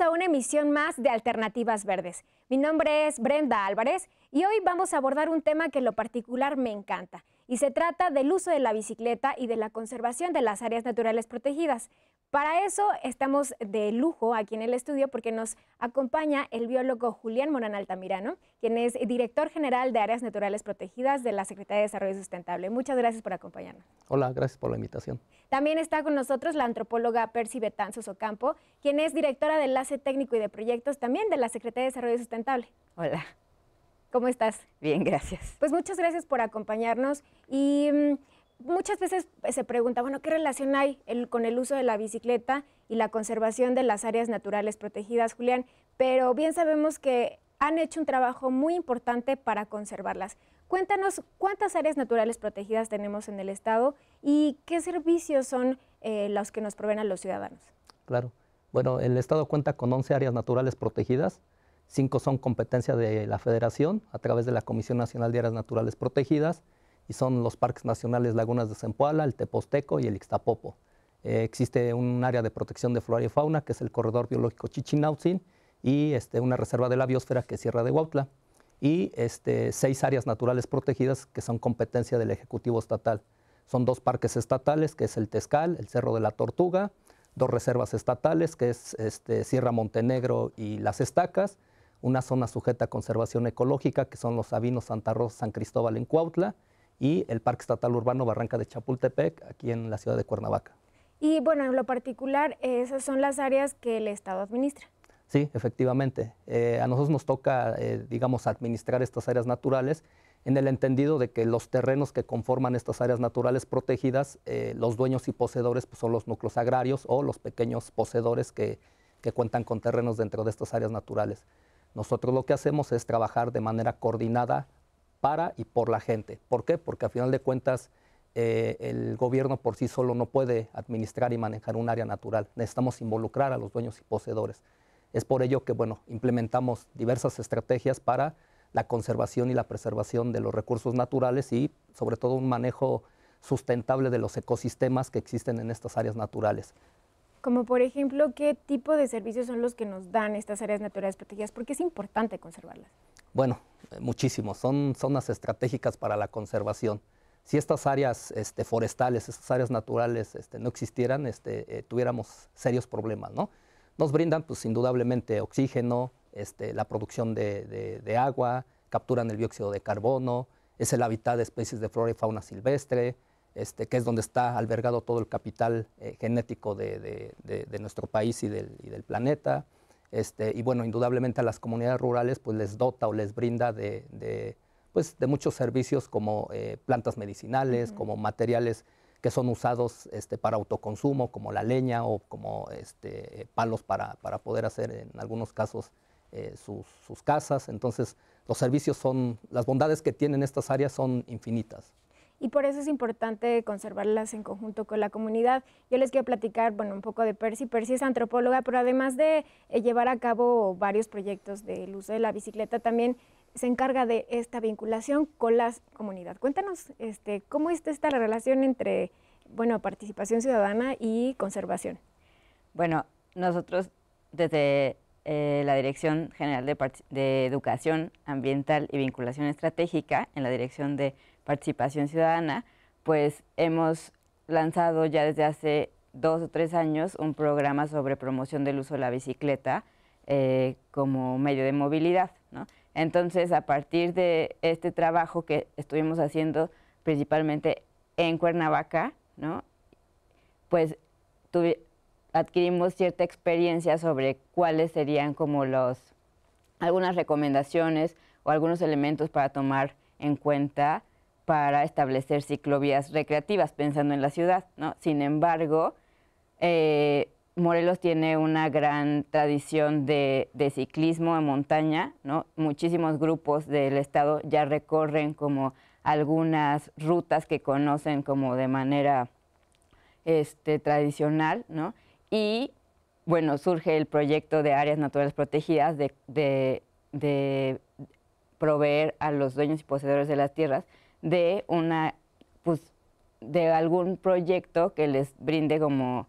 a una emisión más de Alternativas Verdes. Mi nombre es Brenda Álvarez y hoy vamos a abordar un tema que en lo particular me encanta, y se trata del uso de la bicicleta y de la conservación de las áreas naturales protegidas. Para eso estamos de lujo aquí en el estudio porque nos acompaña el biólogo Julián Morán Altamirano, quien es director general de Áreas Naturales Protegidas de la Secretaría de Desarrollo Sustentable. Muchas gracias por acompañarnos. Hola, gracias por la invitación. También está con nosotros la antropóloga Percy Betanzos Ocampo, quien es directora de enlace técnico y de proyectos también de la Secretaría de Desarrollo Sustentable. Hola. ¿Cómo estás? Bien, gracias. Pues muchas gracias por acompañarnos y mm, muchas veces se pregunta, bueno, ¿qué relación hay con el uso de la bicicleta y la conservación de las áreas naturales protegidas, Julián? Pero bien sabemos que han hecho un trabajo muy importante para conservarlas. Cuéntanos cuántas áreas naturales protegidas tenemos en el Estado y qué servicios son eh, los que nos proveen a los ciudadanos. Claro. Bueno, el Estado cuenta con 11 áreas naturales protegidas, Cinco son competencia de la Federación a través de la Comisión Nacional de Áreas Naturales Protegidas y son los parques nacionales Lagunas de Zempoala, el Teposteco y el Ixtapopo. Eh, existe un área de protección de flora y fauna que es el corredor biológico Chichinautzin y este, una reserva de la biosfera que es Sierra de Huautla y este, seis áreas naturales protegidas que son competencia del Ejecutivo Estatal. Son dos parques estatales, que es el Tezcal, el Cerro de la Tortuga, dos reservas estatales, que es este, Sierra Montenegro y Las Estacas, una zona sujeta a conservación ecológica, que son los Sabinos, Santa Rosa, San Cristóbal en Cuautla, y el Parque Estatal Urbano Barranca de Chapultepec, aquí en la ciudad de Cuernavaca. Y bueno, en lo particular, esas son las áreas que el Estado administra. Sí, efectivamente. Eh, a nosotros nos toca, eh, digamos, administrar estas áreas naturales en el entendido de que los terrenos que conforman estas áreas naturales protegidas, eh, los dueños y poseedores pues, son los núcleos agrarios o los pequeños poseedores que, que cuentan con terrenos dentro de estas áreas naturales. Nosotros lo que hacemos es trabajar de manera coordinada para y por la gente. ¿Por qué? Porque a final de cuentas eh, el gobierno por sí solo no puede administrar y manejar un área natural. Necesitamos involucrar a los dueños y poseedores. Es por ello que, bueno, implementamos diversas estrategias para la conservación y la preservación de los recursos naturales y sobre todo un manejo sustentable de los ecosistemas que existen en estas áreas naturales como por ejemplo qué tipo de servicios son los que nos dan estas áreas naturales protegidas, porque es importante conservarlas. Bueno, eh, muchísimo. son zonas estratégicas para la conservación. Si estas áreas este, forestales, estas áreas naturales este, no existieran, este, eh, tuviéramos serios problemas, ¿no? Nos brindan, pues, indudablemente oxígeno, la producción de agua, capturan el dióxido de carbono, es el hábitat de especies de flora y fauna silvestre, este, que es donde está albergado todo el capital eh, genético de, nuestro país y del, planeta. Este, y bueno, indudablemente a las comunidades rurales pues les dota o les brinda de, pues, de muchos servicios como eh, plantas medicinales, como materiales que son usados este, para autoconsumo, como la leña o como eh, palos para, para, poder hacer en algunos casos sus, sus casas. Entonces, los servicios son, las bondades que tienen estas áreas son infinitas y por eso es importante conservarlas en conjunto con la comunidad. Yo les quiero platicar, bueno, un poco de Percy. Percy es antropóloga, pero además de eh, llevar a cabo varios proyectos del uso de la bicicleta, también se encarga de esta vinculación con la comunidad. Cuéntanos, este, ¿cómo está esta relación entre, bueno, participación ciudadana y conservación? Bueno, nosotros desde eh, la Dirección General de, de Educación Ambiental y Vinculación Estratégica, en la Dirección de participación ciudadana, pues hemos lanzado ya desde hace dos o tres años un programa sobre promoción del uso de la bicicleta eh, como medio de movilidad. ¿no? Entonces, a partir de este trabajo que estuvimos haciendo principalmente en Cuernavaca, ¿no? pues adquirimos cierta experiencia sobre cuáles serían como los algunas recomendaciones o algunos elementos para tomar en cuenta para establecer ciclovías recreativas, pensando en la ciudad, ¿no? Sin embargo, eh, Morelos tiene una gran tradición de, ciclismo en montaña, ¿no? Muchísimos grupos del estado ya recorren como algunas rutas que conocen como de manera este, tradicional, ¿no? Y bueno, surge el proyecto de áreas naturales protegidas de proveer a los dueños y poseedores de las tierras de una, pues, de algún proyecto que les brinde como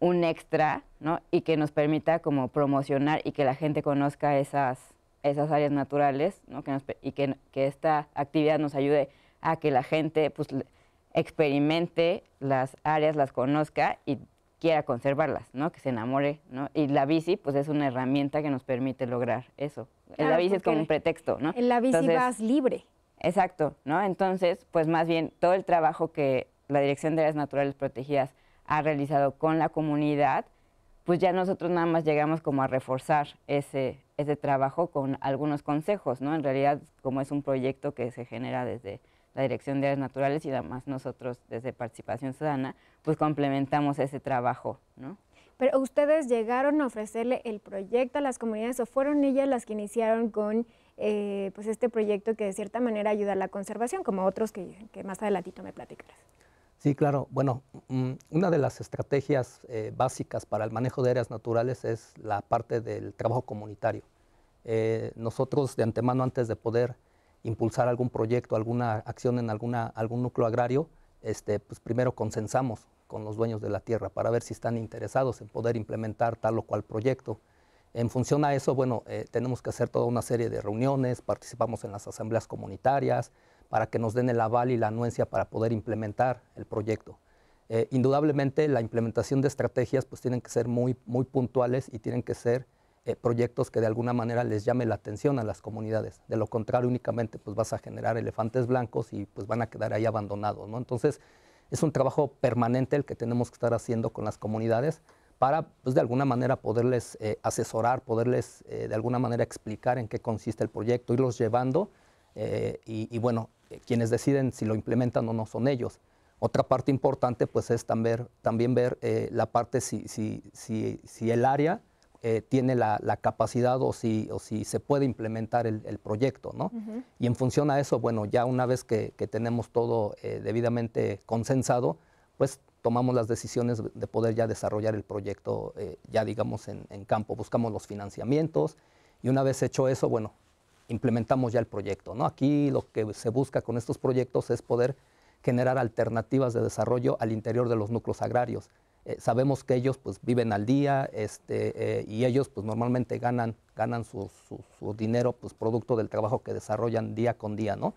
un extra, ¿no? Y que nos permita como promocionar y que la gente conozca esas, esas áreas naturales, ¿no? Que nos, y que, esta actividad nos ayude a que la gente, pues, experimente las áreas, las conozca y quiera conservarlas, ¿no? Que se enamore, ¿no? Y la bici, pues, es una herramienta que nos permite lograr eso. la bici es como un pretexto, ¿no? En la bici vas libre. Exacto, ¿no? Entonces, pues más bien todo el trabajo que la Dirección de Áreas Naturales Protegidas ha realizado con la comunidad, pues ya nosotros nada más llegamos como a reforzar ese, ese trabajo con algunos consejos, ¿no? En realidad, como es un proyecto que se genera desde la Dirección de Áreas Naturales y además nosotros desde Participación Ciudadana, pues complementamos ese trabajo, ¿no? Pero ustedes llegaron a ofrecerle el proyecto a las comunidades o fueron ellas las que iniciaron con eh, pues este proyecto que de cierta manera ayuda a la conservación, como otros que, más adelantito me platicarás. Sí, claro. Bueno, mm, una de las estrategias eh, básicas para el manejo de áreas naturales es la parte del trabajo comunitario. Eh, nosotros de antemano, antes de poder impulsar algún proyecto, alguna acción en alguna, algún núcleo agrario, este, pues primero consensamos con los dueños de la tierra para ver si están interesados en poder implementar tal o cual proyecto. En función a eso, bueno, eh, tenemos que hacer toda una serie de reuniones, participamos en las asambleas comunitarias para que nos den el aval y la anuencia para poder implementar el proyecto. Eh, indudablemente la implementación de estrategias pues tienen que ser muy, muy puntuales y tienen que ser eh, proyectos que de alguna manera les llame la atención a las comunidades. De lo contrario únicamente pues vas a generar elefantes blancos y pues van a quedar ahí abandonados. ¿no? Entonces es un trabajo permanente el que tenemos que estar haciendo con las comunidades para pues, de alguna manera poderles eh, asesorar, poderles eh, de alguna manera explicar en qué consiste el proyecto, irlos llevando eh, y, bueno, quienes deciden si lo implementan o no son ellos. Otra parte importante pues es también, también ver la parte si, si, si, el área tiene la, capacidad o si, o si se puede implementar el, proyecto, ¿no? Y en función a eso, bueno, ya una vez que, que tenemos todo debidamente consensado, pues tomamos las decisiones de poder ya desarrollar el proyecto, eh, ya digamos, en, campo. Buscamos los financiamientos y una vez hecho eso, bueno, implementamos ya el proyecto. ¿no? Aquí lo que se busca con estos proyectos es poder generar alternativas de desarrollo al interior de los núcleos agrarios. Eh, sabemos que ellos pues, viven al día este, eh, y ellos pues, normalmente ganan, su, su, dinero pues, producto del trabajo que desarrollan día con día. ¿no?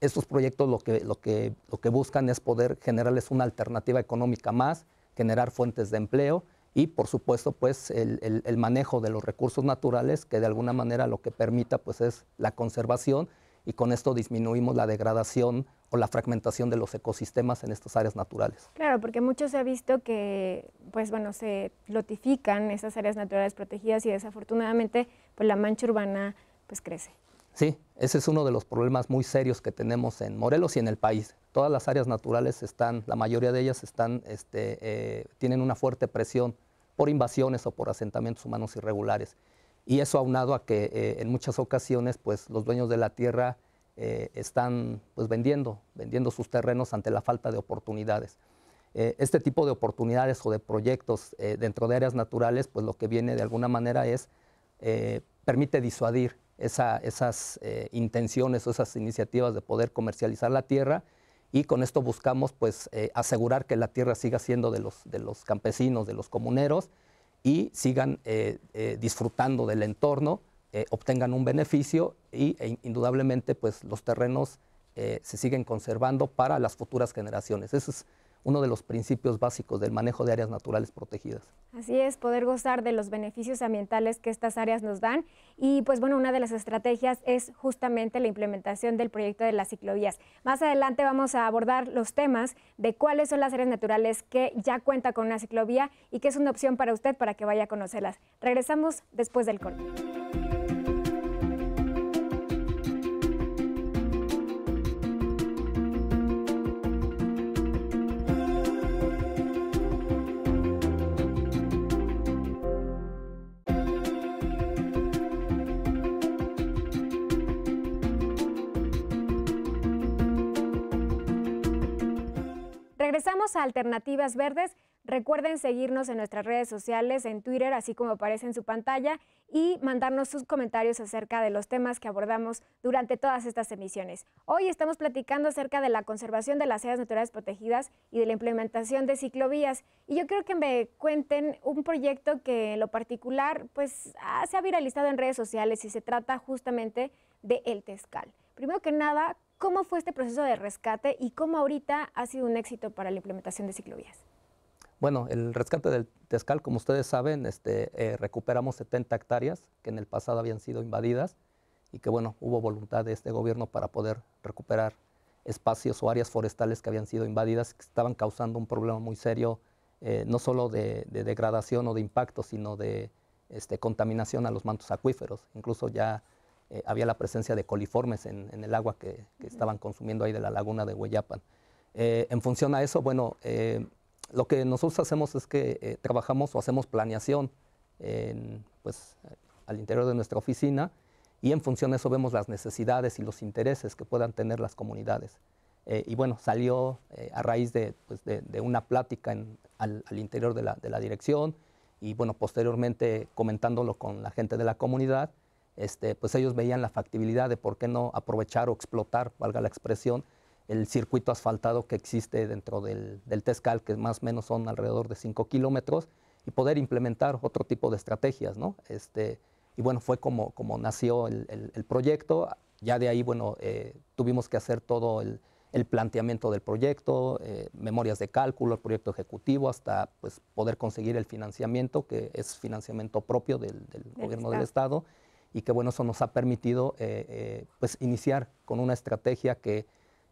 estos proyectos lo que, buscan es poder generarles una alternativa económica más, generar fuentes de empleo y, por supuesto, pues el, manejo de los recursos naturales, que de alguna manera lo que permita pues es la conservación y con esto disminuimos la degradación o la fragmentación de los ecosistemas en estas áreas naturales. Claro, porque mucho se ha visto que, pues bueno, se lotifican esas áreas naturales protegidas y desafortunadamente, pues la mancha urbana pues crece. Sí, ese es uno de los problemas muy serios que tenemos en Morelos y en el país. Todas las áreas naturales están, la mayoría de ellas están, este, eh, tienen una fuerte presión por invasiones o por asentamientos humanos irregulares. Y eso ha aunado a que eh, en muchas ocasiones pues, los dueños de la tierra eh, están pues, vendiendo, vendiendo sus terrenos ante la falta de oportunidades. este tipo de oportunidades o de proyectos dentro de áreas naturales, pues lo que viene de alguna manera es, permite disuadir esas eh, intenciones o esas iniciativas de poder comercializar la tierra y con esto buscamos pues eh, asegurar que la tierra siga siendo de los, de los campesinos, de los comuneros y sigan eh, disfrutando del entorno, obtengan un beneficio y e, indudablemente pues los terrenos se siguen conservando para las futuras generaciones. Eso uno de los principios básicos del manejo de áreas naturales protegidas. Así es, poder gozar de los beneficios ambientales que estas áreas nos dan. Y pues bueno, una de las estrategias es justamente la implementación del proyecto de las ciclovías. Más adelante vamos a abordar los temas de cuáles son las áreas naturales que ya cuenta con una ciclovía y que es una opción para usted para que vaya a conocerlas. Regresamos después del corte. Regresamos a Alternativas Verdes. Recuerden seguirnos en nuestras redes sociales, en Twitter, así como aparece en su pantalla, y mandarnos sus comentarios acerca de los temas que abordamos durante todas estas emisiones. Hoy estamos platicando acerca de la conservación de las áreas naturales protegidas y de la implementación de ciclovías. Y yo creo que me cuenten un proyecto que en lo particular pues, se ha viralizado en redes sociales y se trata justamente de El Tezcal. Primero que nada, ¿Cómo fue este proceso de rescate y cómo ahorita ha sido un éxito para la implementación de ciclovías? Bueno, el rescate del Tezcal, como ustedes saben, este, eh, recuperamos 70 hectáreas que en el pasado habían sido invadidas y que, bueno, hubo voluntad de este gobierno para poder recuperar espacios o áreas forestales que habían sido invadidas, que estaban causando un problema muy serio, eh, no solo de, degradación o de impacto, sino de este, contaminación a los mantos acuíferos. Incluso ya eh, había la presencia de coliformes en, el agua que, estaban consumiendo ahí de la laguna de Hueyapan. Eh, en función a eso, bueno, eh, lo que nosotros hacemos es que trabajamos o hacemos planeación en, pues, al interior de nuestra oficina y en función a eso vemos las necesidades y los intereses que puedan tener las comunidades. y bueno, salió a raíz de, pues, una plática al, interior de la, de la dirección y bueno, posteriormente comentándolo con la gente de la comunidad, este, pues ellos veían la factibilidad de por qué no aprovechar o explotar, valga la expresión, el circuito asfaltado que existe dentro del, del Tezcal, que más o menos son alrededor de 5 kilómetros, y poder implementar otro tipo de estrategias, ¿no? Este, y bueno, fue como, nació el, proyecto. Ya de ahí, bueno, eh, tuvimos que hacer todo el, planteamiento del proyecto, eh, memorias de cálculo, el proyecto ejecutivo, hasta pues, poder conseguir el financiamiento, que es financiamiento propio del, gobierno del Estado y que bueno, eso nos ha permitido eh, eh, pues iniciar con una estrategia que,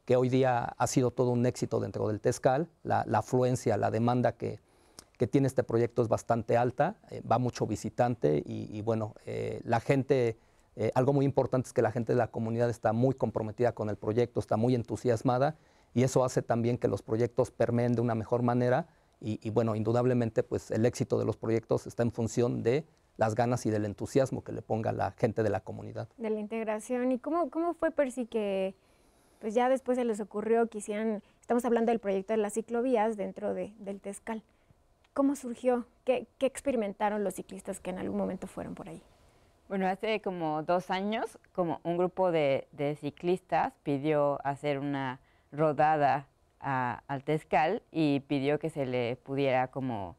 que, hoy día ha sido todo un éxito dentro del Tezcal. La, afluencia, la demanda que, tiene este proyecto es bastante alta, eh, va mucho visitante y, bueno, la gente, algo muy importante es que la gente de la comunidad está muy comprometida con el proyecto, está muy entusiasmada y eso hace también que los proyectos permeen de una mejor manera y, y bueno, indudablemente pues el éxito de los proyectos está en función de las ganas y del entusiasmo que le ponga la gente de la comunidad. De la integración. ¿Y cómo, cómo fue, Percy, que pues ya después se les ocurrió que hicieran, estamos hablando del proyecto de las ciclovías dentro de, del Tezcal? ¿Cómo surgió? ¿Qué, ¿Qué experimentaron los ciclistas que en algún momento fueron por ahí? Bueno, hace como dos años, como un grupo de, ciclistas pidió hacer una rodada al Tezcal y pidió que se le pudiera como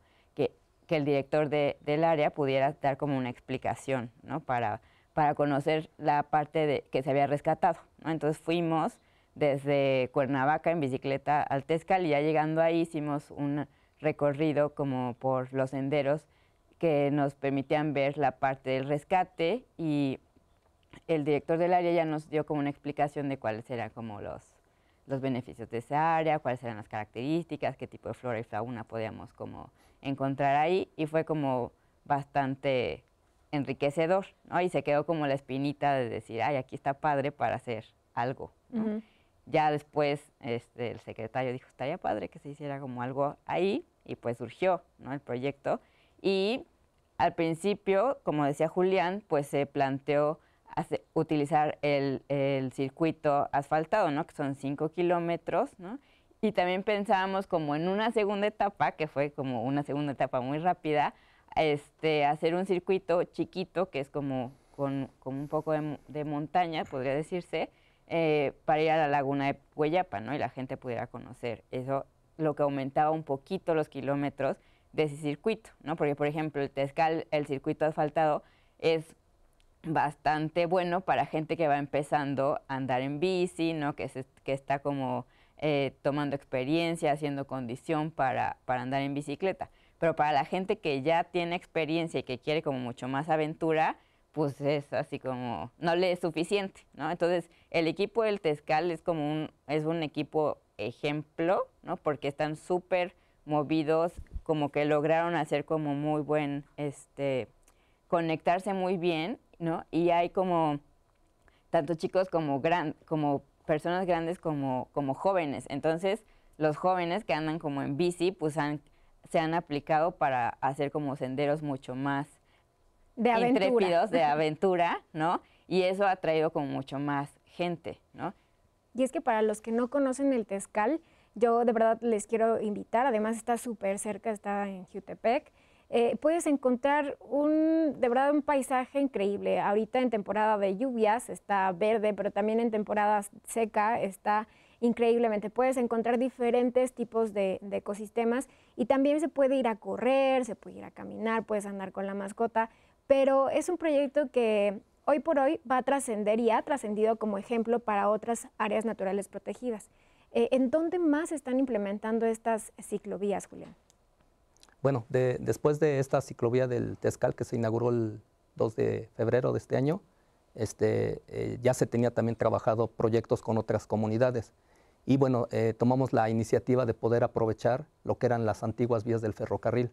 que el director del área pudiera dar como una explicación, ¿no? Para, para conocer la parte que se había rescatado, Entonces fuimos desde Cuernavaca en bicicleta al Tezcal y ya llegando ahí hicimos un recorrido como por los senderos que nos permitían ver la parte del rescate y el director del área ya nos dio como una explicación de cuáles eran como los, los beneficios de esa área, cuáles eran las características, qué tipo de flora y fauna podíamos como encontrar ahí y fue como bastante enriquecedor, ¿no? Y se quedó como la espinita de decir, ay, aquí está padre para hacer algo. ¿no? Ya después este, el secretario dijo, estaría padre que se hiciera como algo ahí y pues surgió, ¿no? El proyecto. Y al principio, como decía Julián, pues se planteó utilizar el, el, circuito asfaltado, ¿no? Que son cinco kilómetros, ¿no? Y también pensábamos como en una segunda etapa, que fue como una segunda etapa muy rápida, este, hacer un circuito chiquito, que es como con, un poco de, montaña, podría decirse, eh, para ir a la laguna de Hueyapa ¿no? Y la gente pudiera conocer eso, lo que aumentaba un poquito los kilómetros de ese circuito, ¿no? Porque, por ejemplo, el Tezcal, el circuito asfaltado, es bastante bueno para gente que va empezando a andar en bici, ¿no? Que, se, que está como eh, tomando experiencia, haciendo condición para, andar en bicicleta. Pero para la gente que ya tiene experiencia y que quiere como mucho más aventura, pues es así como, no le es suficiente, ¿no? Entonces, el equipo del Tezcal es como un, es un equipo ejemplo, ¿no? Porque están súper movidos, como que lograron hacer como muy buen, este, conectarse muy bien, ¿no? Y hay como, tanto chicos como, gran, como personas grandes como, jóvenes. Entonces, los jóvenes que andan como en bici, pues se han aplicado para hacer como senderos mucho más de aventura. intrépidos, de aventura, ¿no? Y eso ha traído como mucho más gente, ¿no? Y es que para los que no conocen el Tezcal, yo de verdad les quiero invitar, además está súper cerca, está en Jutepec, eh, puedes encontrar un, de verdad un paisaje increíble. Ahorita en temporada de lluvias está verde, pero también en temporada seca está increíblemente. Puedes encontrar diferentes tipos de, ecosistemas y también se puede ir a correr, se puede ir a caminar, puedes andar con la mascota, pero es un proyecto que hoy por hoy va a trascender y ha trascendido como ejemplo para otras áreas naturales protegidas. Eh, ¿En dónde más están implementando estas ciclovías, Julián? Bueno, después de esta ciclovía del Tezcal que se inauguró el 2 de febrero de este año, este, eh, ya se tenía también trabajado proyectos con otras comunidades. Y bueno, eh, tomamos la iniciativa de poder aprovechar lo que eran las antiguas vías del ferrocarril,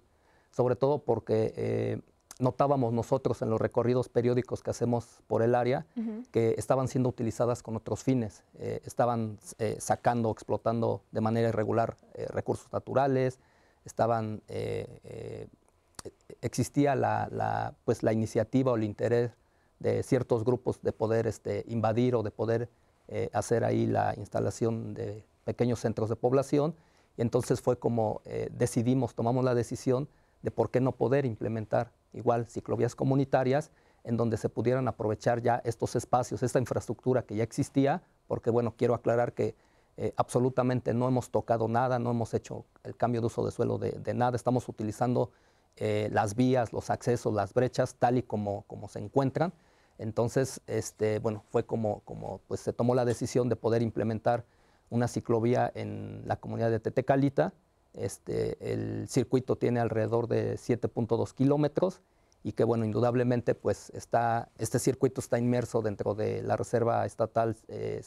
sobre todo porque eh, notábamos nosotros en los recorridos periódicos que hacemos por el área que estaban siendo utilizadas con otros fines, estaban sacando, explotando de manera irregular recursos naturales, estaban, eh, eh, existía la, pues, la iniciativa o el interés de ciertos grupos de poder este, invadir o de poder eh, hacer ahí la instalación de pequeños centros de población. Y entonces fue como decidimos, tomamos la decisión de por qué no poder implementar igual ciclovías comunitarias en donde se pudieran aprovechar ya estos espacios, esta infraestructura que ya existía, porque bueno, quiero aclarar que eh, absolutamente no hemos tocado nada, no hemos hecho el cambio de uso de suelo de, nada, estamos utilizando eh, las vías, los accesos, las brechas, tal y como, como se encuentran. Entonces, este, bueno, fue como, como pues, se tomó la decisión de poder implementar una ciclovía en la comunidad de Tetecalita. Este, el circuito tiene alrededor de 7.2 kilómetros y que, bueno, indudablemente, pues está, este circuito está inmerso dentro de la Reserva Estatal eh,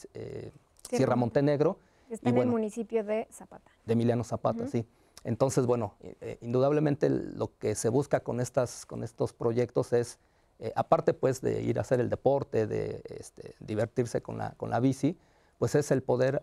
Sierra Montenegro. Está en el municipio de Zapata. De Emiliano Zapata, sí. Entonces, bueno, eh, eh, indudablemente lo que se busca con, estas, con estos proyectos es, eh, aparte pues de ir a hacer el deporte, de este, divertirse con la, bici, pues es el poder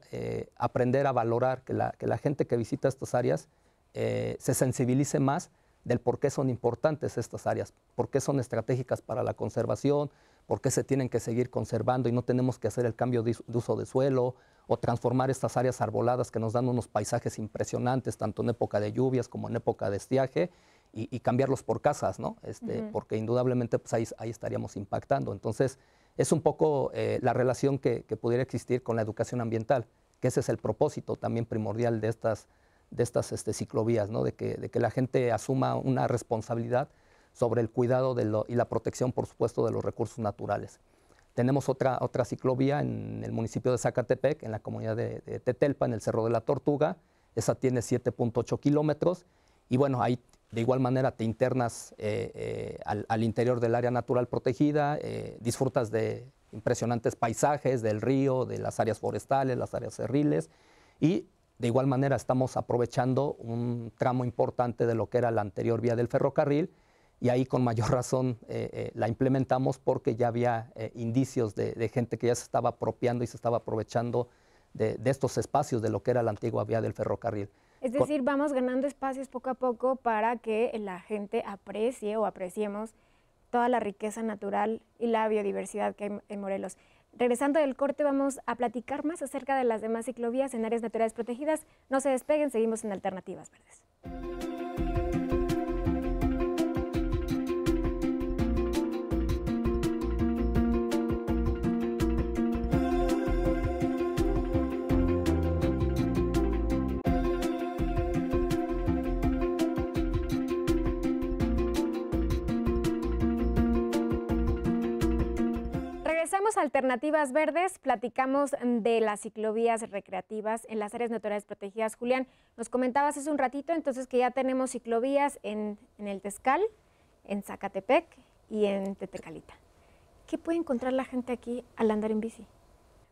aprender a valorar, que la, que la gente que visita estas áreas se sensibilice más del por qué son importantes estas áreas, por qué son estratégicas para la conservación, por qué se tienen que seguir conservando y no tenemos que hacer el cambio de, uso de suelo o transformar estas áreas arboladas que nos dan unos paisajes impresionantes, tanto en época de lluvias como en época de estiaje, y, cambiarlos por casas, ¿no? Este, porque indudablemente pues, ahí, estaríamos impactando. Entonces, es un poco eh, la relación que, que pudiera existir con la educación ambiental, que ese es el propósito también primordial de estas de estas este, ciclovías, ¿no? de, que, la gente asuma una responsabilidad sobre el cuidado de y la protección, por supuesto, de los recursos naturales. Tenemos otra, otra ciclovía en el municipio de Zacatepec, en la comunidad de, Tetelpa, en el Cerro de la Tortuga. Esa tiene 7.8 kilómetros. Y bueno, ahí de igual manera te internas eh, eh, al, interior del área natural protegida, eh, disfrutas de impresionantes paisajes, del río, de las áreas forestales, las áreas cerriles. Y de igual manera, estamos aprovechando un tramo importante de lo que era la anterior vía del ferrocarril y ahí con mayor razón eh, eh, la implementamos porque ya había eh, indicios de, gente que ya se estaba apropiando y se estaba aprovechando de, estos espacios de lo que era la antigua vía del ferrocarril. Es decir, vamos ganando espacios poco a poco para que la gente aprecie o apreciemos toda la riqueza natural y la biodiversidad que hay en Morelos. Regresando del corte vamos a platicar más acerca de las demás ciclovías en áreas naturales protegidas. No se despeguen, seguimos en Alternativas Verdes. alternativas verdes, platicamos de las ciclovías recreativas en las áreas naturales protegidas. Julián, nos comentabas hace un ratito entonces que ya tenemos ciclovías en, el Tezcal, en Zacatepec y en Tetecalita. ¿Qué puede encontrar la gente aquí al andar en bici?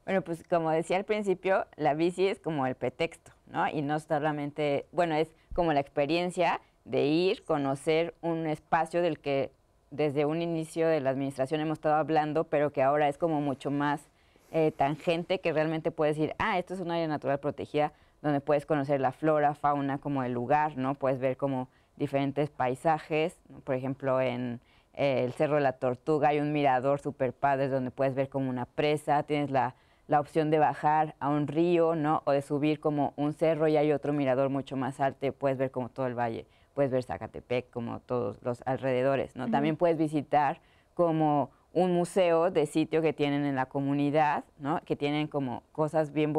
Bueno, pues como decía al principio, la bici es como el pretexto, ¿no? Y no solamente, bueno, es como la experiencia de ir, conocer un espacio del que desde un inicio de la administración hemos estado hablando, pero que ahora es como mucho más eh, tangente que realmente puedes decir, ah, esto es un área natural protegida donde puedes conocer la flora, fauna, como el lugar, ¿no? Puedes ver como diferentes paisajes, por ejemplo, en eh, el Cerro de la Tortuga hay un mirador super padre donde puedes ver como una presa, tienes la, la opción de bajar a un río, ¿no? O de subir como un cerro y hay otro mirador mucho más alto puedes ver como todo el valle puedes ver Zacatepec como todos los alrededores, ¿no? También puedes visitar como un museo de sitio que tienen en la comunidad, ¿no? Que tienen como cosas bien,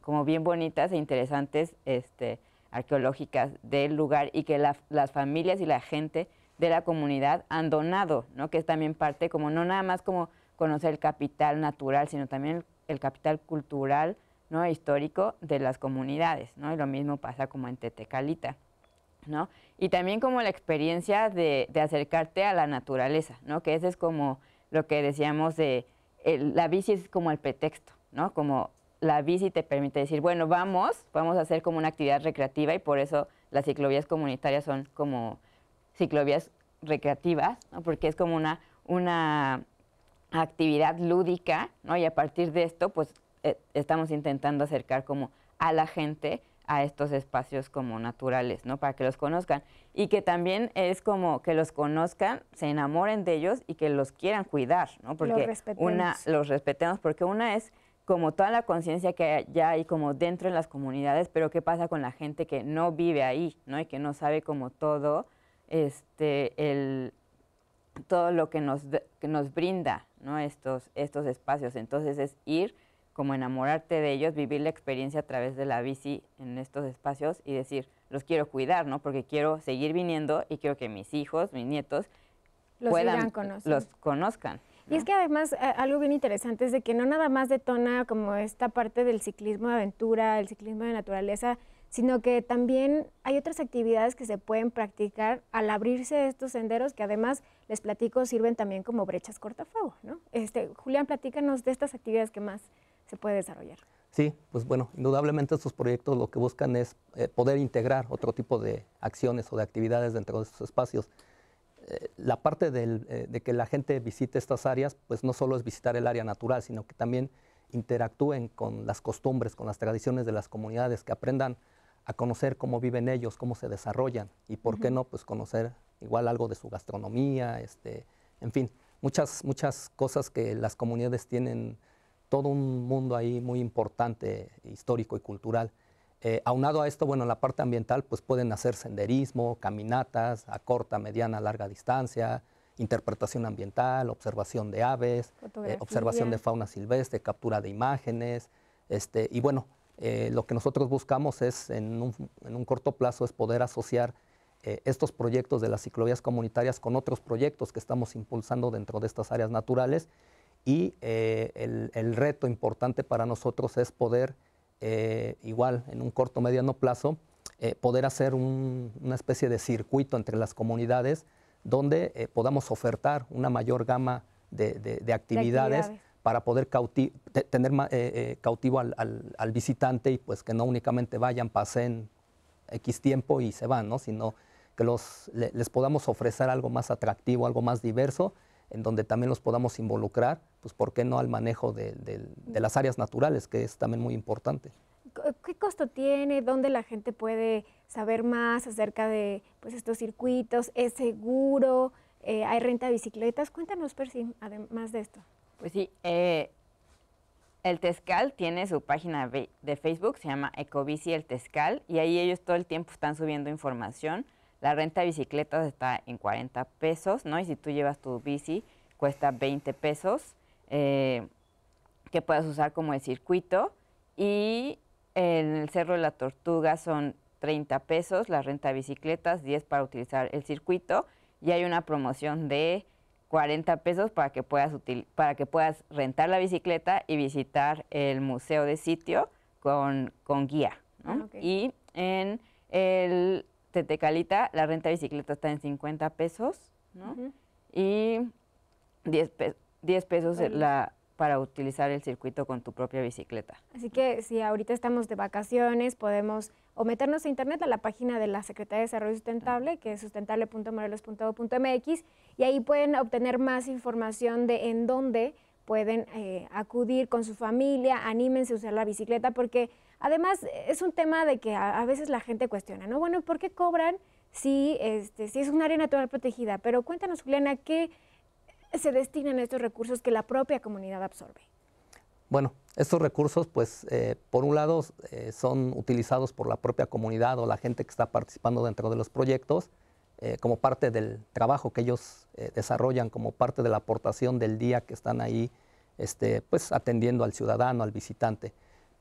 como bien bonitas e interesantes este, arqueológicas del lugar y que las familias y la gente de la comunidad han donado, ¿no? Que es también parte como no nada más como conocer el capital natural, sino también el, capital cultural, ¿no? histórico de las comunidades, ¿no? Y lo mismo pasa como en Tetecalita. Y también como la experiencia de, acercarte a la naturaleza, Que ese es como lo que decíamos de la bici es como el pretexto, Como la bici te permite decir, bueno, vamos, vamos a hacer como una actividad recreativa y por eso las ciclovías comunitarias son como ciclovías recreativas, porque es como una, actividad lúdica, Y a partir de esto, pues eh, estamos intentando acercar como a la gente a estos espacios como naturales, ¿no? Para que los conozcan. Y que también es como que los conozcan, se enamoren de ellos y que los quieran cuidar, ¿no? Porque una los respetemos porque una es como toda la conciencia que ya hay como dentro de las comunidades, pero qué pasa con la gente que no vive ahí, ¿no? Y que no sabe como todo este el todo lo que nos nos brinda, ¿no? Estos estos espacios. Entonces es ir como enamorarte de ellos, vivir la experiencia a través de la bici en estos espacios y decir, los quiero cuidar, ¿no? Porque quiero seguir viniendo y quiero que mis hijos, mis nietos, los los conozcan. Y es que además eh, algo bien interesante es de que no nada más detona como esta parte del ciclismo de aventura, el ciclismo de naturaleza, sino que también hay otras actividades que se pueden practicar al abrirse estos senderos que además les platico sirven también como brechas cortafuego, ¿no? Este, Julián, platícanos de estas actividades que más puede desarrollar. Sí, pues bueno, indudablemente estos proyectos lo que buscan es eh, poder integrar otro tipo de acciones o de actividades dentro de estos espacios. Eh, la parte eh, de que la gente visite estas áreas, pues no solo es visitar el área natural, sino que también interactúen con las costumbres, con las tradiciones de las comunidades, que aprendan a conocer cómo viven ellos, cómo se desarrollan y por qué no, pues conocer igual algo de su gastronomía, este, en fin, muchas, muchas cosas que las comunidades tienen todo un mundo ahí muy importante, histórico y cultural. Eh, aunado a esto, bueno, en la parte ambiental, pues pueden hacer senderismo, caminatas a corta, mediana, larga distancia, interpretación ambiental, observación de aves, eh, observación de fauna silvestre, captura de imágenes, este, y bueno, eh, lo que nosotros buscamos es, en un, en un corto plazo, es poder asociar estos proyectos de las ciclovías comunitarias con otros proyectos que estamos impulsando dentro de estas áreas naturales y eh, el, reto importante para nosotros es poder, eh, igual en un corto mediano plazo, eh, poder hacer una especie de circuito entre las comunidades donde podamos ofertar una mayor gama de, actividades, para poder tener cautivo al, visitante y pues que no únicamente vayan, pasen X tiempo y se van, sino que les podamos ofrecer algo más atractivo, algo más diverso en donde también los podamos involucrar, pues por qué no al manejo de, de, las áreas naturales, que es también muy importante. ¿Qué costo tiene? ¿Dónde la gente puede saber más acerca de pues, estos circuitos? ¿Es seguro? Eh, ¿Hay renta de bicicletas? Cuéntanos, Percy, además de esto. Pues sí, eh, el Tescal tiene su página de Facebook, se llama Ecobici El Tescal, y ahí ellos todo el tiempo están subiendo información. La renta de bicicletas está en 40 pesos, ¿no? Y si tú llevas tu bici, cuesta 20 pesos, eh, que puedas usar como el circuito. Y en el Cerro de la Tortuga son 30 pesos la renta de bicicletas, 10 para utilizar el circuito. Y hay una promoción de 40 pesos para que puedas, para que puedas rentar la bicicleta y visitar el museo de sitio con, con guía. ¿no? Ah, y en el Tetecalita, la renta de bicicleta está en 50 pesos, Y 10, pesos la, para utilizar el circuito con tu propia bicicleta. Así que si ahorita estamos de vacaciones, podemos o meternos a internet a la página de la Secretaría de Desarrollo Sustentable, que es sustentable.morelos.gov.mx, y ahí pueden obtener más información de en dónde pueden eh, acudir con su familia, anímense a usar la bicicleta, porque Además, es un tema de que a, veces la gente cuestiona, ¿no? Bueno, por qué cobran este, si, es un área natural protegida? Pero cuéntanos, Juliana, ¿qué se destinan estos recursos que la propia comunidad absorbe? Bueno, estos recursos, pues, eh, por un lado, eh, son utilizados por la propia comunidad o la gente que está participando dentro de los proyectos eh, como parte del trabajo que ellos desarrollan, como parte de la aportación del día que están ahí, este, pues, atendiendo al ciudadano, al visitante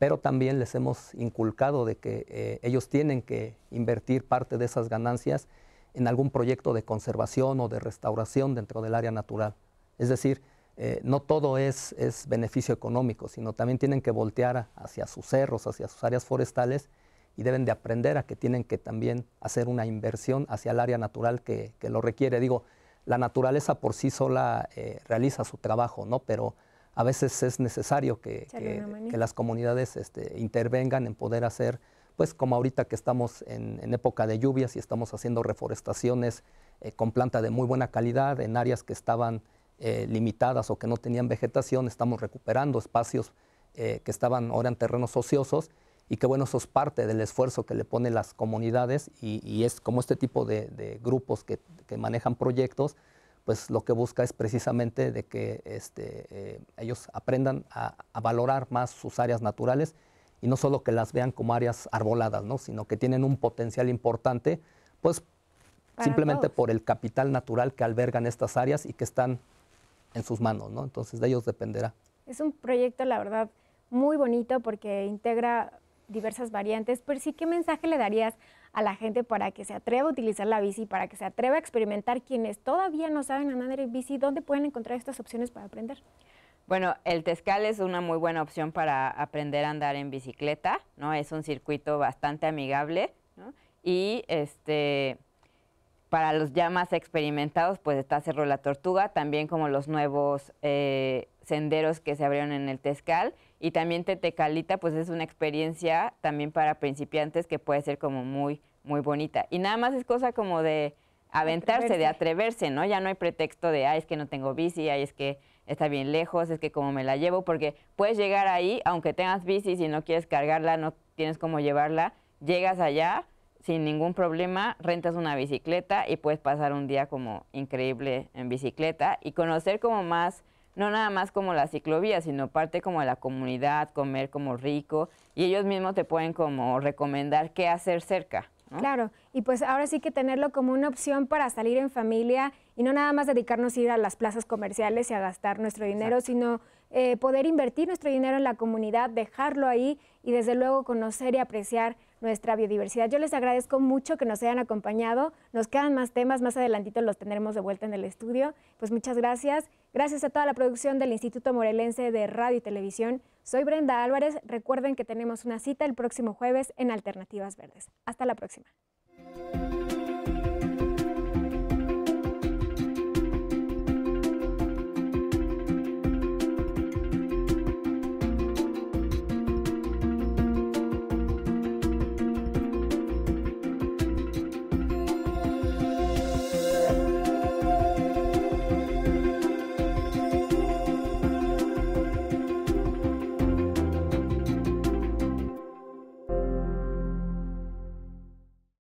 pero también les hemos inculcado de que eh, ellos tienen que invertir parte de esas ganancias en algún proyecto de conservación o de restauración dentro del área natural. Es decir, eh, no todo es, beneficio económico, sino también tienen que voltear hacia sus cerros, hacia sus áreas forestales y deben de aprender a que tienen que también hacer una inversión hacia el área natural que, lo requiere. Digo, la naturaleza por sí sola eh, realiza su trabajo, ¿no? Pero a veces es necesario que, las comunidades este, intervengan en poder hacer, pues como ahorita que estamos en, época de lluvias y estamos haciendo reforestaciones eh, con planta de muy buena calidad en áreas que estaban eh, limitadas o que no tenían vegetación, estamos recuperando espacios eh, que estaban ahora en terrenos ociosos y que bueno, eso es parte del esfuerzo que le ponen las comunidades y, es como este tipo de, grupos que manejan proyectos, pues lo que busca es precisamente de que este, eh, ellos aprendan a, valorar más sus áreas naturales y no solo que las vean como áreas arboladas, ¿no? sino que tienen un potencial importante, pues simplemente por el capital natural que albergan estas áreas y que están en sus manos, ¿no? entonces de ellos dependerá. Es un proyecto, la verdad, muy bonito porque integra diversas variantes, pero sí, ¿qué mensaje le darías a la gente para que se atreva a utilizar la bici, para que se atreva a experimentar. Quienes todavía no saben andar en bici, ¿dónde pueden encontrar estas opciones para aprender? Bueno, el Tescal es una muy buena opción para aprender a andar en bicicleta, ¿no? Es un circuito bastante amigable, ¿no? Y este para los ya más experimentados, pues está Cerro La Tortuga, también como los nuevos eh, senderos que se abrieron en el Tezcal. Y también Tetecalita, pues es una experiencia también para principiantes que puede ser como muy, muy bonita. Y nada más es cosa como de aventarse, de atreverse, ¿no? Ya no hay pretexto de, ay, es que no tengo bici, ay, es que está bien lejos, es que como me la llevo, porque puedes llegar ahí, aunque tengas bici, si no quieres cargarla, no tienes cómo llevarla, llegas allá, sin ningún problema, rentas una bicicleta y puedes pasar un día como increíble en bicicleta y conocer como más, no nada más como la ciclovía, sino parte como de la comunidad, comer como rico y ellos mismos te pueden como recomendar qué hacer cerca. Claro, y pues ahora sí que tenerlo como una opción para salir en familia y no nada más dedicarnos a ir a las plazas comerciales y a gastar nuestro dinero, sino eh, poder invertir nuestro dinero en la comunidad, dejarlo ahí y desde luego conocer y apreciar nuestra biodiversidad. Yo les agradezco mucho que nos hayan acompañado. Nos quedan más temas, más adelantito los tendremos de vuelta en el estudio. Pues muchas gracias Gracias a toda la producción del Instituto Morelense de Radio y Televisión. Soy Brenda Álvarez. Recuerden que tenemos una cita el próximo jueves en Alternativas Verdes. Hasta la próxima.